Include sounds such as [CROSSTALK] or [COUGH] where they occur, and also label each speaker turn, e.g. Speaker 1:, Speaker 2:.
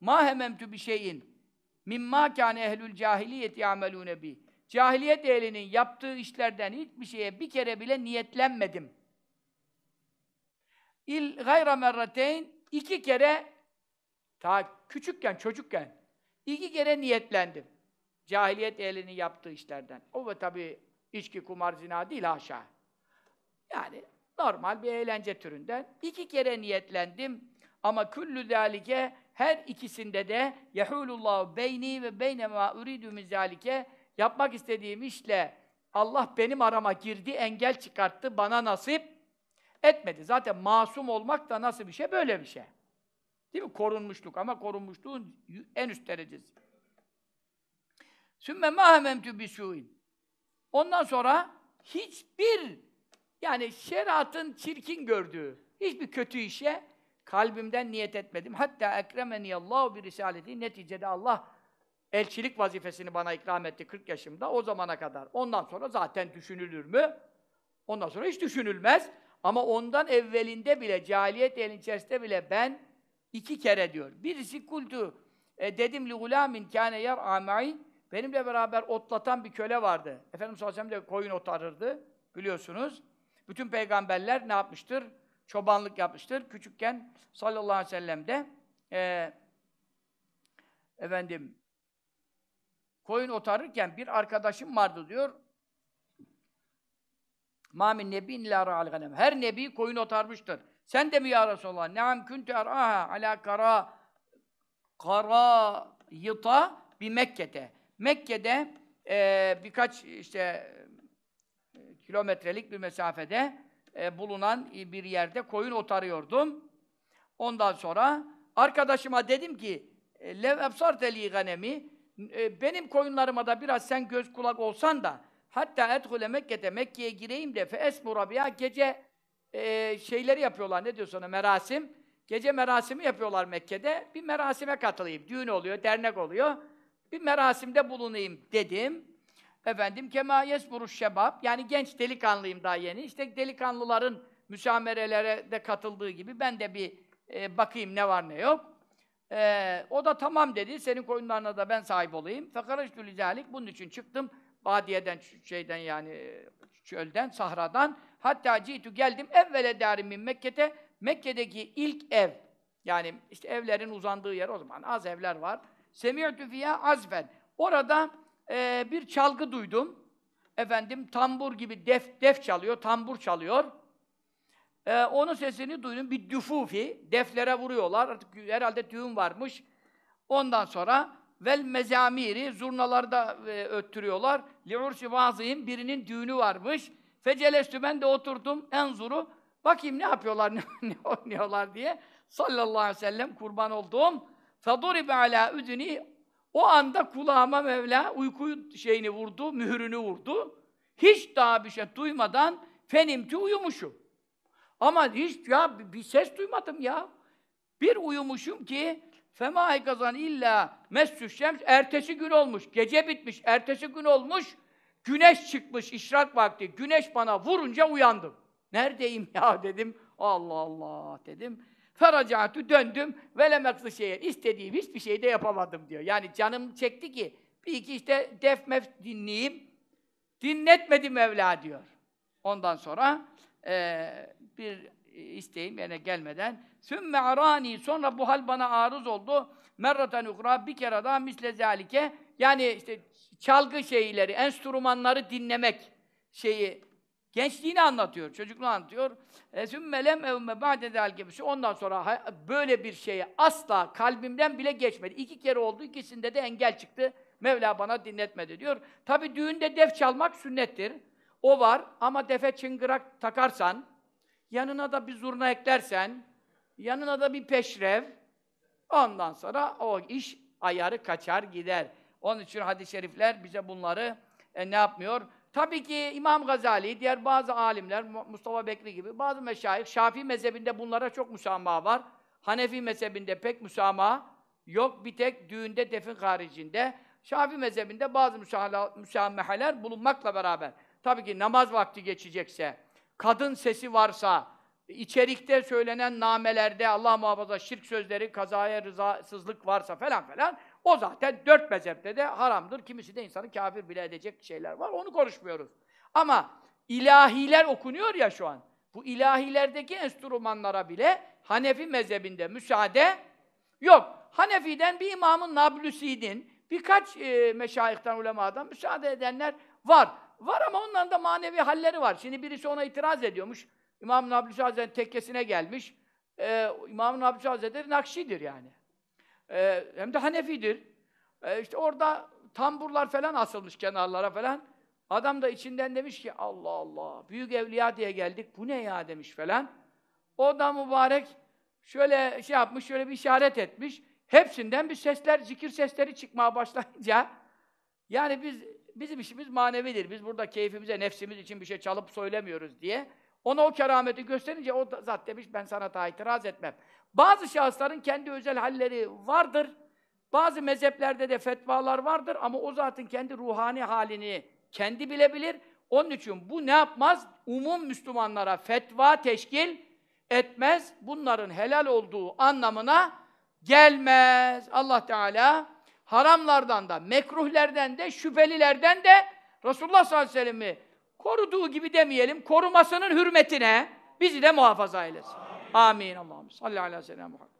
Speaker 1: Ma hememtu bi şeyin mimma kâne ehlül cahiliyet yâmelûne bi. Cahiliyet ehlinin yaptığı işlerden hiçbir şeye bir kere bile niyetlenmedim. İl gayra merrateyn iki kere ta küçükken, çocukken iki kere niyetlendim. Cahiliyet ehlinin yaptığı işlerden. O ve tabi içki, kumar, zina değil haşa. Yani normal bir eğlence türünden. iki kere niyetlendim. Ama küllü zalike her ikisinde de yehulullahu beyni ve beyne ma uridu zalike yapmak istediğim işle Allah benim arama girdi, engel çıkarttı, bana nasip etmedi. Zaten masum olmak da nasıl bir şey? Böyle bir şey. Değil mi? Korunmuşluk ama korunmuşluğun en üst derecesi. Sümme mahmemtü bisuin. Ondan sonra hiçbir yani şeriatın çirkin gördüğü hiçbir kötü işe kalbimden niyet etmedim. Hatta Allah bir risaleti neticede Allah elçilik vazifesini bana ikram etti 40 yaşımda o zamana kadar. Ondan sonra zaten düşünülür mü? Ondan sonra hiç düşünülmez. Ama ondan evvelinde bile, cahiliyet elin içerisinde bile ben iki kere diyor. Birisi kultu e, dedim li gulamin kâne yer amai benimle beraber otlatan bir köle vardı. Efendimiz sallallahu aleyhi ve sellem de koyun otarırdı biliyorsunuz. Bütün peygamberler ne yapmıştır? çobanlık yapmıştır. Küçükken sallallahu aleyhi ve sellem e, efendim koyun otarırken bir arkadaşım vardı diyor. Mamin nebi illa ra'al Her nebi koyun otarmıştır. Sen de mi ya Resulallah? Neam kuntu er'aha ala kara kara yıta bi Mekke'te. Mekke'de e, birkaç işte e, kilometrelik bir mesafede e, bulunan bir yerde koyun otarıyordum. Ondan sonra arkadaşıma dedim ki e, lev absar deli ganemi e, benim koyunlarıma da biraz sen göz kulak olsan da hatta ethule Mekke'de Mekke'ye gireyim de fe esmura biya gece şeyleri yapıyorlar ne diyor sana merasim gece merasimi yapıyorlar Mekke'de bir merasime katılayım düğün oluyor dernek oluyor bir merasimde bulunayım dedim Efendim kema buruş şebab. Yani genç delikanlıyım daha yeni. işte delikanlıların müsamerelere de katıldığı gibi ben de bir e, bakayım ne var ne yok. E, o da tamam dedi. Senin koyunlarına da ben sahip olayım. Fekarıştü lizalik. Bunun için çıktım. Badiyeden, şeyden yani çölden, sahradan. Hatta citu geldim. Evvele darimin Mekke'te. Mekke'deki ilk ev. Yani işte evlerin uzandığı yer o zaman az evler var. Semi'tü fiyâ azben. Orada e, bir çalgı duydum. Efendim tambur gibi def, def çalıyor, tambur çalıyor. E, onun sesini duydum. Bir düfufi, deflere vuruyorlar. Artık herhalde düğün varmış. Ondan sonra vel mezamiri, zurnaları da e, öttürüyorlar. Li'ursi vazihim, birinin düğünü varmış. Fecelestü ben de oturdum en zuru Bakayım ne yapıyorlar, [LAUGHS] ne, ne oynuyorlar diye. Sallallahu aleyhi ve sellem kurban olduğum. Faduribe ala üdüni o anda kulağıma Mevla uyku şeyini vurdu, mührünü vurdu. Hiç daha bir şey duymadan fenimti uyumuşum. Ama hiç ya bir ses duymadım ya. Bir uyumuşum ki fema kazan illa messü şems ertesi gün olmuş. Gece bitmiş, ertesi gün olmuş. Güneş çıkmış işrak vakti. Güneş bana vurunca uyandım. Neredeyim ya dedim. Allah Allah dedim. Feracatü döndüm ve lemeklı şeye. İstediğim hiçbir şey de yapamadım diyor. Yani canım çekti ki bir iki işte def mef dinleyeyim. Dinletmedi Mevla diyor. Ondan sonra e, bir isteğim yine gelmeden sümme arani sonra bu hal bana arız oldu. Merraten ukra bir kere daha misle zalike yani işte çalgı şeyleri, enstrümanları dinlemek şeyi Gençliğini anlatıyor, çocukluğunu anlatıyor. E, Sümme lem evme ba'de delgebisi. Şey. Ondan sonra böyle bir şeye asla kalbimden bile geçmedi. İki kere oldu, ikisinde de engel çıktı. Mevla bana dinletmedi diyor. Tabi düğünde def çalmak sünnettir. O var ama defe çıngırak takarsan, yanına da bir zurna eklersen, yanına da bir peşrev, ondan sonra o iş ayarı kaçar gider. Onun için hadis-i şerifler bize bunları e, ne yapmıyor? Tabii ki İmam Gazali, diğer bazı alimler, Mustafa Bekri gibi bazı meşayih, Şafii mezhebinde bunlara çok müsamaha var. Hanefi mezhebinde pek müsamaha yok. Bir tek düğünde, defin haricinde. Şafii mezhebinde bazı müsamahaler bulunmakla beraber. Tabii ki namaz vakti geçecekse, kadın sesi varsa, içerikte söylenen namelerde Allah muhafaza şirk sözleri, kazaya rızasızlık varsa falan falan o zaten dört mezhepte de haramdır. Kimisi de insanı kafir bile edecek şeyler var. Onu konuşmuyoruz. Ama ilahiler okunuyor ya şu an. Bu ilahilerdeki enstrümanlara bile Hanefi mezhebinde müsaade yok. Hanefi'den bir imamın Nablusi'nin birkaç e, meşayihten, ulemadan müsaade edenler var. Var ama onların da manevi halleri var. Şimdi birisi ona itiraz ediyormuş. İmam Nablusi Hazretleri tekkesine gelmiş. Ee, İmam Nablusi Hazretleri Nakşi'dir yani. E, hem de Hanefidir. E, işte orada tamburlar falan asılmış kenarlara falan. Adam da içinden demiş ki Allah Allah büyük evliya diye geldik bu ne ya demiş falan. O da mübarek şöyle şey yapmış şöyle bir işaret etmiş. Hepsinden bir sesler zikir sesleri çıkmaya başlayınca yani biz bizim işimiz manevidir. Biz burada keyfimize nefsimiz için bir şey çalıp söylemiyoruz diye ona o kerameti gösterince o zat demiş ben sana sanata itiraz etmem. Bazı şahısların kendi özel halleri vardır. Bazı mezheplerde de fetvalar vardır ama o zatın kendi ruhani halini kendi bilebilir. Onun için bu ne yapmaz? Umum Müslümanlara fetva teşkil etmez. Bunların helal olduğu anlamına gelmez. Allah Teala haramlardan da, mekruhlerden de, şüphelilerden de Resulullah sallallahu aleyhi ve sellem'i Koruduğu gibi demeyelim, korumasının hürmetine bizi de muhafaza eylesin. Amin. Amin. Allah'ım salli ala selam Muhammed.